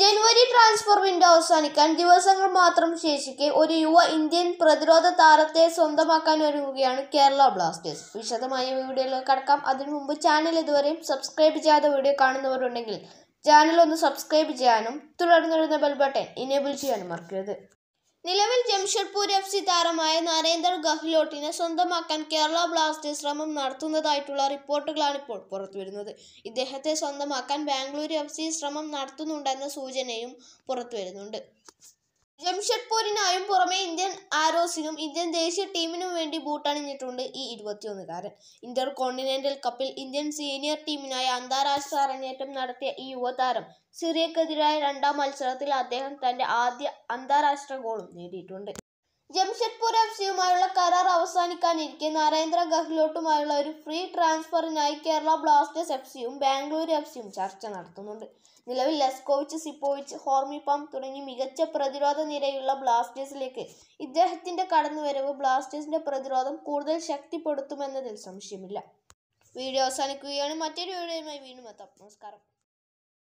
ജനുവരി transfer window അവസാനിക്കാൻ ദിവസങ്ങൾ മാത്രം ശേഷിക്കെ ഒരു യുവ ഇന്ത്യൻ പ്രതിരോധ താരത്തെ സ്വന്തമാക്കാൻ ഒരുങ്ങുകയാണ് കേരള ബ്ലാസ്റ്റേഴ്സ് വിശദമായ വീഡിയോയിലേക്ക് കടക്കാം അതിനു മുമ്പ് ചാനൽ ഇതുവരെയും സബ്സ്ക്രൈബ് ചെയ്യാത്ത വീഡിയോ കാണുന്നവരുണ്ടെങ്കിൽ ചാനൽ ഒന്ന് സബ്സ്ക്രൈബ് ചെയ്യാനും തുടർന്നിരുന്ന ബട്ടൺ ഇനേബിൾ ചെയ്യാനും മറക്കരുത് നിലവിൽ ജംഷഡ്പൂർ എഫ് സി താരമായ നരേന്ദർ ഗഹ്ലോട്ടിനെ സ്വന്തമാക്കാൻ കേരള ബ്ലാസ്റ്റേഴ്സ് ശ്രമം നടത്തുന്നതായിട്ടുള്ള റിപ്പോർട്ടുകളാണ് ഇപ്പോൾ പുറത്തുവരുന്നത് ഇദ്ദേഹത്തെ സ്വന്തമാക്കാൻ ബാംഗ്ലൂർ എഫ് സി ശ്രമം നടത്തുന്നുണ്ടെന്ന സൂചനയും പുറത്തുവരുന്നുണ്ട് ജംഷഡ്പൂരിനായും പുറമെ ഇന്ത്യൻ ഡോസിനും ഇന്ത്യൻ ദേശീയ ടീമിനും വേണ്ടി ബൂട്ടണിഞ്ഞിട്ടുണ്ട് ഈ ഇരുപത്തിയൊന്നുകാരൻ ഇന്റർ കോണ്ടിനെന്റൽ കപ്പിൽ ഇന്ത്യൻ സീനിയർ ടീമിനായി അന്താരാഷ്ട്ര അരങ്ങേറ്റം നടത്തിയ ഈ യുവതാരം സിറിയക്കെതിരായ രണ്ടാം മത്സരത്തിൽ അദ്ദേഹം തന്റെ ആദ്യ അന്താരാഷ്ട്ര ഗോളും നേടിയിട്ടുണ്ട് ജംഷഡ്പൂർ എഫ് സിയുമായുള്ള കരാർ അവസാനിക്കാനിരിക്കെ നരേന്ദ്ര ഗഹ്ലോട്ടുമായുള്ള ഒരു ഫ്രീ ട്രാൻസ്ഫറിനായി കേരള ബ്ലാസ്റ്റേഴ്സ് എഫ് സിയും ബാംഗ്ലൂർ എഫ് സിയും ചർച്ച നടത്തുന്നുണ്ട് നിലവിൽ ലെസ്കോവിച്ച് സിപ്പോവിച്ച് ഹോർമിപാം തുടങ്ങി മികച്ച പ്രതിരോധ നിരയുള്ള ബ്ലാസ്റ്റേഴ്സിലേക്ക് ഇദ്ദേഹത്തിന്റെ കടന്നുവരവ് ബ്ലാസ്റ്റേഴ്സിന്റെ പ്രതിരോധം കൂടുതൽ ശക്തിപ്പെടുത്തുമെന്നതിൽ സംശയമില്ല വീഡിയോ അവസാനിക്കുകയാണ് മറ്റൊരു വീഡിയോയുമായി വീണ്ടും എത്താം നമസ്കാരം